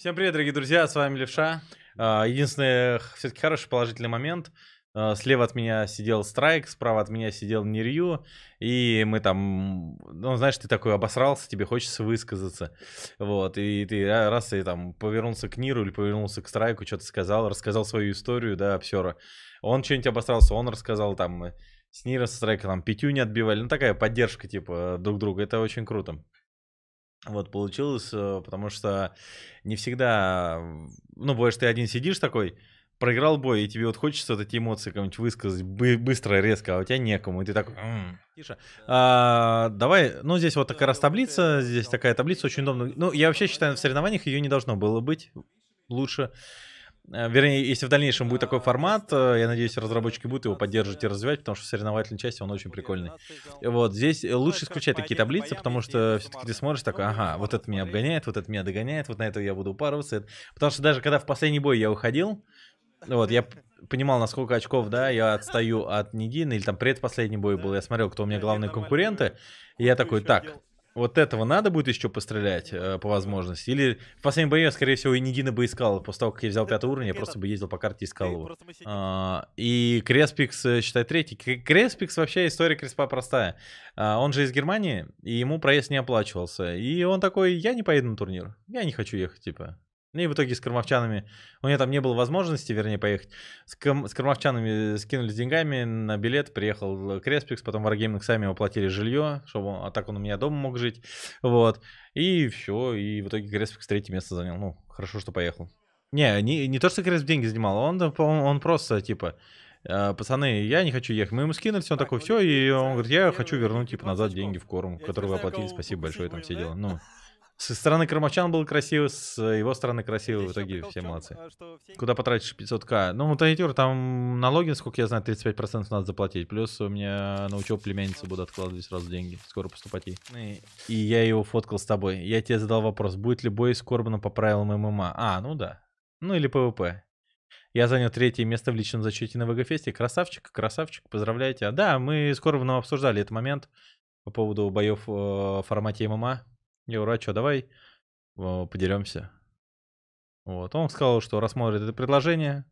Всем привет, дорогие друзья, с вами Левша. А, единственный, все-таки хороший положительный момент. А, слева от меня сидел Страйк, справа от меня сидел Нирью, и мы там, ну, знаешь, ты такой обосрался, тебе хочется высказаться, вот, и ты а, раз и там повернулся к Ниру или повернулся к Страйку, что-то сказал, рассказал свою историю, да, обсера, он что-нибудь обосрался, он рассказал там, э, с Ниром, со Страйком там пятю не отбивали, ну, такая поддержка, типа, друг друга, это очень круто. Вот получилось, э, потому что не всегда, ну, бываешь, ты один сидишь такой, проиграл бой, и тебе вот хочется вот эти эмоции кому-нибудь высказать бы, быстро, резко, а у тебя некому, и ты так тише. А, давай, ну, здесь вот такая раз таблица, здесь такая таблица, очень удобно. Ну, я вообще считаю, в соревнованиях ее не должно было быть лучше. Э, вернее, если в дальнейшем будет такой формат, э, я надеюсь, разработчики будут его поддерживать и развивать, потому что соревновательной части он очень прикольный. Вот, здесь лучше исключать такие таблицы, потому что все-таки ты смотришь такой, ага, вот это меня обгоняет, вот это меня догоняет, вот на это я буду упарываться. Потому что даже когда в последний бой я уходил, вот, я понимал, на сколько очков, да, я отстаю от Нигины, или там предпоследний бой был, я смотрел, кто у меня главные конкуренты, и я такой, так, вот этого надо будет еще пострелять э, по возможности? Или в последнем бою я, скорее всего, и Нигина бы искал. После того, как я взял пятый уровень, я просто бы ездил по карте и искал его. А, и Креспикс, э, считай, третий. Креспикс вообще история Креспа простая. А, он же из Германии, и ему проезд не оплачивался. И он такой, я не поеду на турнир. Я не хочу ехать, типа. Ну и в итоге с кормовчанами, у меня там не было возможности, вернее, поехать. С, ком, с кормовчанами скинулись деньгами на билет, приехал Креспикс, потом Wargaming сами оплатили жилье, чтобы, а так он у меня дома мог жить, вот. И все, и в итоге Креспикс третье место занял, ну, хорошо, что поехал. Не, не, не то, что Креспикс деньги занимал, он, он, он просто, типа, «А, пацаны, я не хочу ехать. Мы ему скинулись, он такой, все, и он говорит, я хочу вернуть, типа, назад деньги в корм, которые вы оплатили, спасибо большое, там все дела, ну... Со стороны Крамачан был красиво, с его стороны красиво, в итоге все молодцы. А, Куда потратишь 500к? Ну, монтажер, там налоги, сколько я знаю, 35% надо заплатить. Плюс у меня на учебу племянницы буду откладывать сразу деньги. Скоро поступать ей. Ну и я его фоткал с тобой. Я тебе задал вопрос, будет ли бой с Корбаном по правилам ММА? А, ну да. Ну или ПВП. Я занял третье место в личном зачете на ВГ-фесте. Красавчик, красавчик, поздравляйте. Да, мы скоро Корбаном обсуждали этот момент по поводу боев э, в формате ММА. Я говорю, а что, давай э, поделимся. Вот. Он сказал, что рассмотрит это предложение.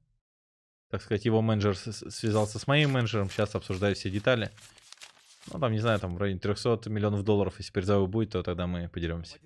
Так сказать, его менеджер связался с моим менеджером. Сейчас обсуждаю все детали. Ну, там, не знаю, там в районе 300 миллионов долларов, если призовой будет, то тогда мы поделимся.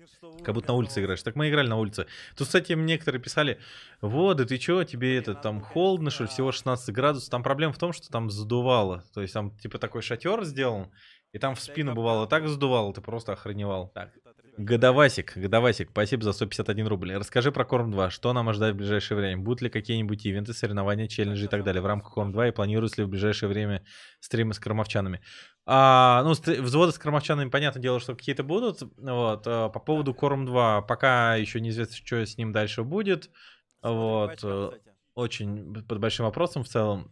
Как будто на улице играешь. Так мы играли на улице. Тут, кстати, мне некоторые писали, вот, да ты чё, тебе это там холодно, что ли, всего 16 градусов. Там проблема в том, что там задувало. То есть там типа такой шатер сделан, и там в спину бывало так задувало, ты просто охреневал. Так, Годовасик, Годовасик, спасибо за 151 рубль. Расскажи про Корм 2. Что нам ожидать в ближайшее время? Будут ли какие-нибудь ивенты, соревнования, челленджи и так далее в рамках Корм 2? И планируются ли в ближайшее время стримы с кормовчанами? А, ну, взводы с кормовчанами, понятное дело, что какие-то будут. Вот. Э, по поводу Корм 2, пока еще неизвестно, что с ним дальше будет. Смотри, вот. Э, очень под большим вопросом в целом.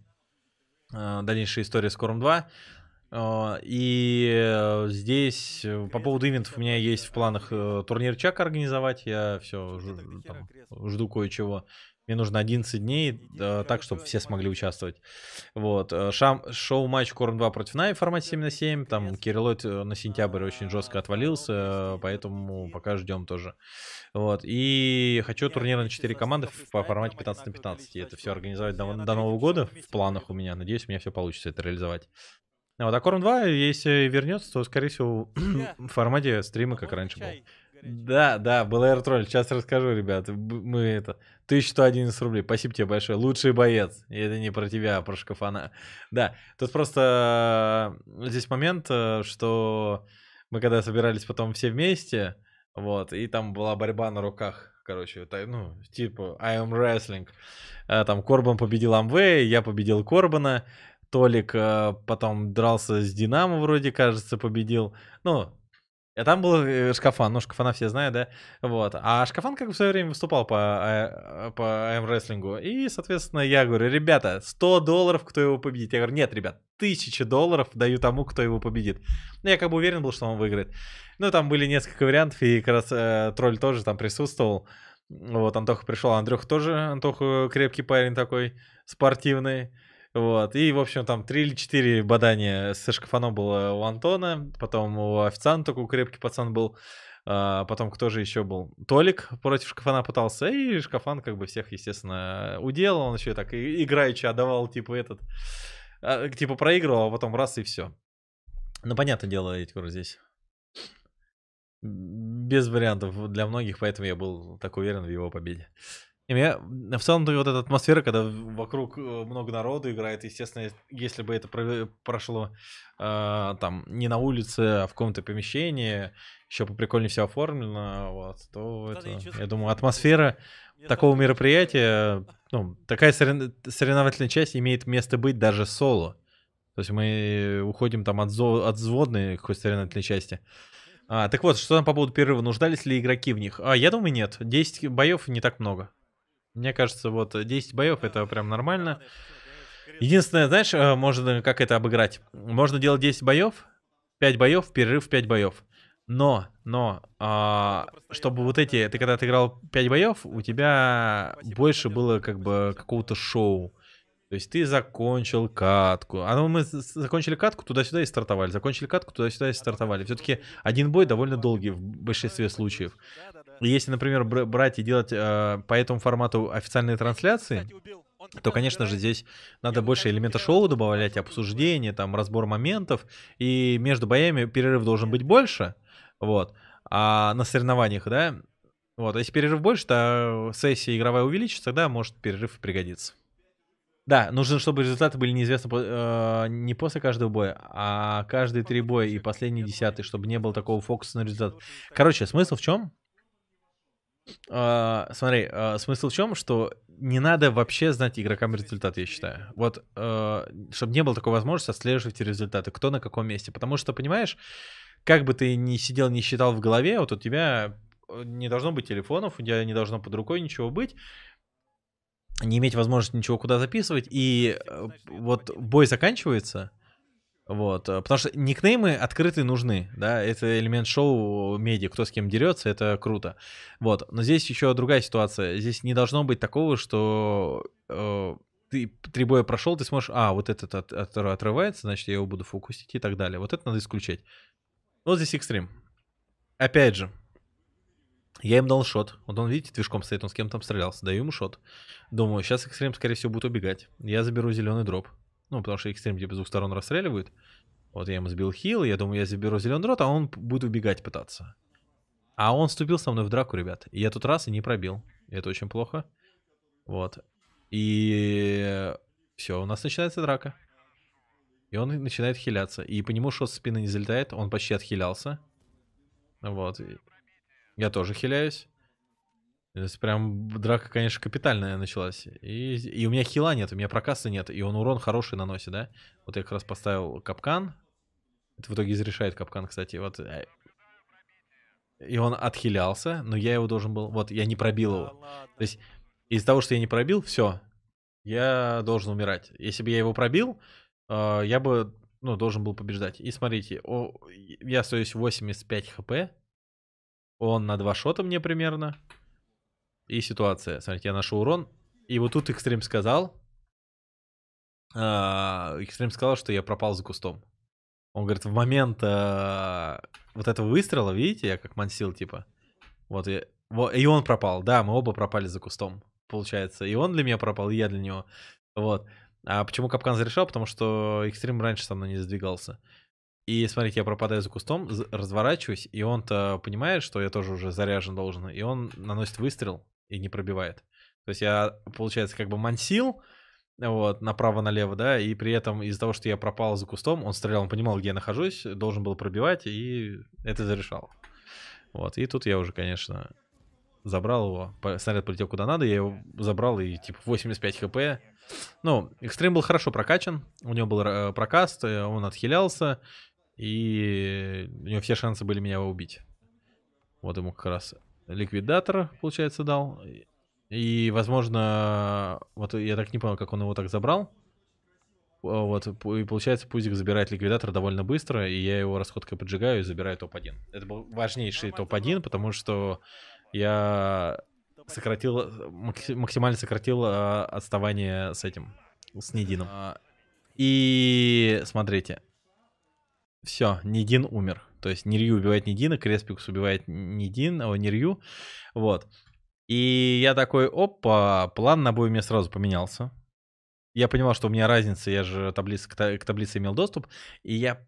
Э, дальнейшая история с Корм 2. А, и э, здесь э, по поводу ивентов у меня есть в планах э, турнир Чак организовать. Я все жду, там, жду кое-чего. Мне нужно 11 дней, так, чтобы все смогли участвовать. Вот. Шам, шоу-матч Корн 2 против Най в формате 7 на 7. Там Кириллот на сентябрь очень жестко а, отвалился, поэтому пока ждем тоже. Вот. И хочу турнир на 4 команды по формате 15 на 15. И это все организовать до, до Нового года в планах у меня. Надеюсь, у меня все получится это реализовать. А вот, а Корм 2, если вернется, то, скорее всего, в формате стрима, как раньше был. Да, да, был Air Troll. Сейчас расскажу, ребят. Мы это... 1111 рублей. Спасибо тебе большое. Лучший боец. И это не про тебя, а про шкафана. Да, тут просто э, здесь момент, э, что мы когда собирались потом все вместе, вот, и там была борьба на руках, короче, ну, типа I am wrestling. Э, там Корбан победил Амвея, я победил Корбана. Толик э, потом дрался с Динамо, вроде кажется, победил. Ну, а там был э, Шкафан, ну, Шкафана все знают, да? Вот. А Шкафан как в свое время выступал по, а, по м рестлингу И, соответственно, я говорю, ребята, 100 долларов, кто его победит. Я говорю, нет, ребят, 1000 долларов даю тому, кто его победит. Ну, я как бы уверен был, что он выиграет. Ну, там были несколько вариантов, и как раз э, тролль тоже там присутствовал. Вот, Антоха пришел, а Андрюх тоже, Антоха крепкий парень такой, спортивный. Вот. И, в общем, там три или четыре бадания с шкафаном было у Антона, потом у официанта такой крепкий пацан был, а, потом кто же еще был? Толик против шкафана пытался, и шкафан как бы всех, естественно, уделал, он еще и так играючи отдавал, типа, этот, а, типа, проигрывал, а потом раз и все. Ну, понятное дело, Эдькур здесь без вариантов для многих, поэтому я был так уверен в его победе. И мне в целом вот эта атмосфера, когда вокруг э, много народу играет, естественно, если бы это прошло э, там не на улице, а в каком-то помещении, еще поприкольнее все оформлено, вот, то это, я думаю, атмосфера такого мероприятия, ну, такая сорев... соревновательная часть имеет место быть даже соло. То есть мы уходим там от, зо... от взводной какой-то соревновательной части. А, так вот, что там по поводу перерыва, нуждались ли игроки в них? А, я думаю, нет. 10 боев не так много. Мне кажется, вот 10 боев это прям нормально. Единственное, знаешь, э, можно как это обыграть? Можно делать 10 боев, 5 боев, перерыв 5 боев. Но, но, а, чтобы вот эти, ты когда отыграл играл 5 боев, у тебя больше было как бы какого-то шоу. То есть ты закончил катку. А ну мы закончили катку, туда-сюда и стартовали. Закончили катку, туда-сюда и стартовали. Все-таки один бой довольно долгий в большинстве случаев. Если, например, брать и делать э, по этому формату официальные трансляции, то, конечно же, здесь надо больше элемента шоу добавлять, обсуждение, там, разбор моментов, и между боями перерыв должен быть больше, вот, а на соревнованиях, да, вот, а если перерыв больше, то сессия игровая увеличится, тогда может перерыв пригодится. Да, нужно, чтобы результаты были неизвестны э, не после каждого боя, а каждые три боя и последний десятый, чтобы не было такого фокуса на результат. Короче, смысл в чем? А, смотри, а, смысл в чем, что не надо вообще знать игрокам результат, я считаю. Вот, а, чтобы не было такой возможности отслеживать результаты, кто на каком месте. Потому что, понимаешь, как бы ты ни сидел, ни считал в голове, вот у тебя э, не должно быть телефонов, у тебя не должно под рукой ничего быть не иметь возможности ничего куда записывать, и э, вот бой заканчивается, вот, э, потому что никнеймы открытые нужны, да, это элемент шоу меди, кто с кем дерется, это круто. Вот, но здесь еще другая ситуация, здесь не должно быть такого, что э, ты три боя прошел, ты сможешь, а, вот этот от, от, отрывается, значит, я его буду фокусить и так далее. Вот это надо исключать. Вот здесь экстрим. Опять же, я им дал шот. Вот он, видите, движком стоит, он с кем там стрелялся, Даю ему шот. Думаю, сейчас экстрим, скорее всего, будет убегать. Я заберу зеленый дроп. Ну, потому что экстрим типа с двух сторон расстреливают. Вот я ему сбил хил, я думаю, я заберу зеленый дрот, а он будет убегать пытаться. А он вступил со мной в драку, ребят. И я тут раз и не пробил. И это очень плохо. Вот. И все, у нас начинается драка. И он начинает хиляться. И по нему шот спины не залетает, он почти отхилялся. Вот. Я тоже хиляюсь. То есть прям драка, конечно, капитальная началась. И, и у меня хила нет, у меня прокаста нет, и он урон хороший наносит, да? Вот я как раз поставил капкан. Это в итоге изрешает капкан, кстати. Вот. Э, и он отхилялся, но я его должен был... Вот, я не пробил его. То есть из-за того, что я не пробил, все. Я должен умирать. Если бы я его пробил, а, я бы ну, должен был побеждать. И смотрите, о, я остаюсь 85 хп. Он на два шота мне примерно и ситуация. Смотрите, я нашел урон. И вот тут Экстрим сказал... А, экстрим сказал, что я пропал за кустом. Он говорит, в момент э, вот этого выстрела, видите, я как мансил, типа. Вот, вот, и он пропал. Да, мы оба пропали за кустом, получается. И он для меня пропал, и я для него. Вот. А почему капкан зарешал? Потому что экстрим раньше со мной не задвигался. И смотрите, я пропадаю за кустом, разворачиваюсь, и он-то понимает, что я тоже уже заряжен должен, и он наносит выстрел, и не пробивает. То есть я, получается, как бы мансил, вот, направо-налево, да, и при этом из-за того, что я пропал за кустом, он стрелял, он понимал, где я нахожусь, должен был пробивать, и это зарешал. Вот, и тут я уже, конечно, забрал его, снаряд полетел куда надо, я его забрал, и типа 85 хп. Ну, экстрим был хорошо прокачан, у него был э, прокаст, э, он отхилялся, и у него все шансы были меня убить. Вот ему как раз ликвидатор, получается, дал. И, возможно, вот я так не понял, как он его так забрал. Э, вот, и получается, Пузик забирает ликвидатор довольно быстро, и я его расходкой поджигаю и забираю топ-1. Это был важнейший топ-1, потому что я сократил, максимально сократил э, отставание с этим, с Нидином. А. И смотрите. Все, Нидин умер. То есть Нирью убивает не Дина, Креспикус убивает не Дин, а Нирью. Вот. И я такой, опа, план на бой у меня сразу поменялся. Я понимал, что у меня разница, я же таблиц, к, к таблице имел доступ. И я...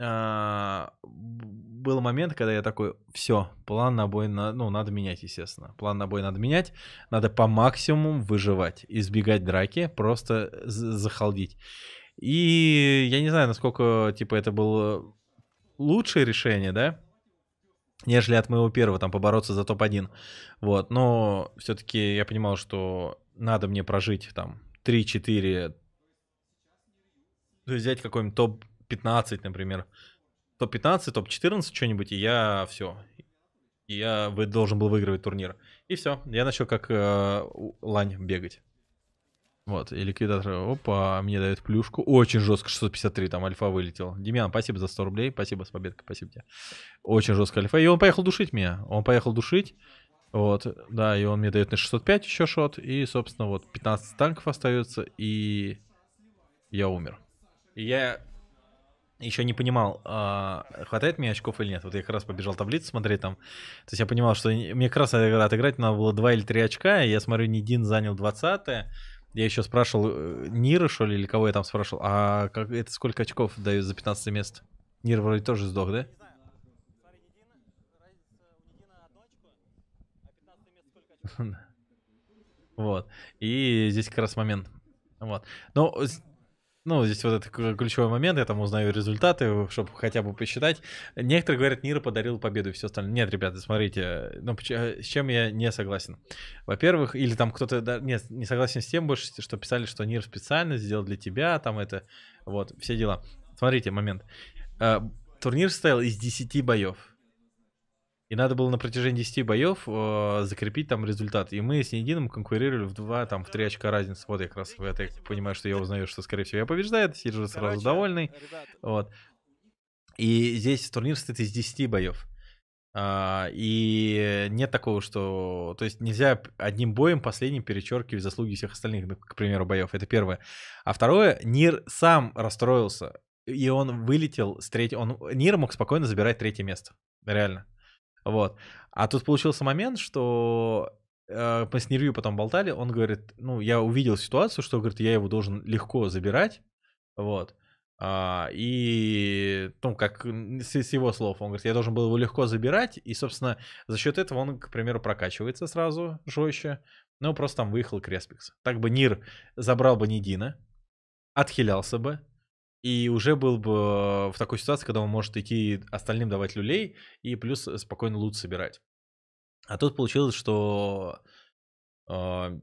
Э, был момент, когда я такой, все, план на бой, на, ну, надо менять, естественно. План на бой надо менять, надо по максимуму выживать, избегать драки, просто захалдить. И я не знаю, насколько, типа, это был лучшее решение, да, нежели от моего первого, там, побороться за топ-1. Вот, но все-таки я понимал, что надо мне прожить, там, 3-4, то есть взять какой-нибудь топ-15, например, топ-15, топ-14, что-нибудь, и я все, и я должен был выигрывать турнир. И все, я начал как э, лань бегать. Вот, и ликвидатор, опа, мне дает плюшку. Очень жестко 653, там альфа вылетел. Демьян, спасибо за 100 рублей, спасибо с победкой, спасибо тебе. Очень жестко альфа. И он поехал душить меня. Он поехал душить. Вот, да, и он мне дает на 605 еще шот. И, собственно, вот 15 танков остается, и я умер. И я еще не понимал, а, хватает мне очков или нет. Вот я как раз побежал таблицу смотреть там. То есть я понимал, что мне как раз отыграть надо было 2 или 3 очка, и я смотрю, Нидин занял 20 я еще спрашивал э, Нира, что ли, или кого я там спрашивал, а как, это сколько очков дают за 15 место? Нир вроде тоже сдох, а да? Вот. И здесь как раз момент. Вот. Но ну, ну, здесь вот этот ключевой момент, я там узнаю результаты, чтобы хотя бы посчитать. Некоторые говорят, Нира подарил победу и все остальное. Нет, ребята, смотрите, э, ну, э, с чем я не согласен. Во-первых, или там кто-то, да, нет, не согласен с тем больше, что писали, что Нир специально сделал для тебя, там это, вот, все дела. Смотрите, момент. Э, турнир состоял из 10 боев. И надо было на протяжении 10 боев э, закрепить там результат. И мы с Нигином конкурировали в 2, там, в 3 очка разницы. Вот я как раз в это я понимаю, что я узнаю, что, скорее всего, я побеждаю. Сижу сразу довольный. Вот. И здесь турнир состоит из 10 боев. А, и нет такого, что... То есть нельзя одним боем последним перечеркивать заслуги всех остальных, ну, к примеру, боев. Это первое. А второе, Нир сам расстроился. И он вылетел с третьего... Он... Нир мог спокойно забирать третье место. Реально. Вот. А тут получился момент, что э, мы с Нервью потом болтали, он говорит, ну, я увидел ситуацию, что, говорит, я его должен легко забирать, вот. А, и, ну, как с, с его слов, он говорит, я должен был его легко забирать, и, собственно, за счет этого он, к примеру, прокачивается сразу жестче, ну, просто там выехал Креспикс. Так бы Нир забрал бы Нидина, отхилялся бы, и уже был бы э, в такой ситуации, когда он может идти остальным давать люлей и плюс спокойно лут собирать. А тут получилось, что а,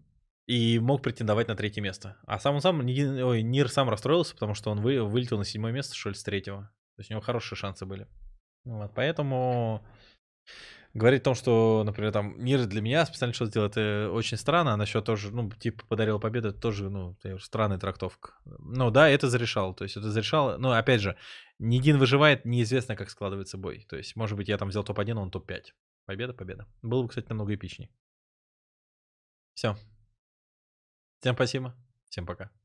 и мог претендовать на третье место. А сам он сам, ой, Нир сам расстроился, потому что он вы, вылетел на седьмое место, что ли, с третьего. То есть у него хорошие шансы были. Вот, поэтому говорить о том, что, например, там мир для меня специально что сделал, это очень странно, а насчет тоже, ну, типа подарил победу, это тоже, ну, странная трактовка. Ну да, это зарешал, то есть это зарешал, но опять же, Нигин выживает, неизвестно, как складывается бой. То есть, может быть, я там взял топ-1, а он топ-5. Победа, победа. Было бы, кстати, намного эпичнее. Все. Всем спасибо. Всем пока.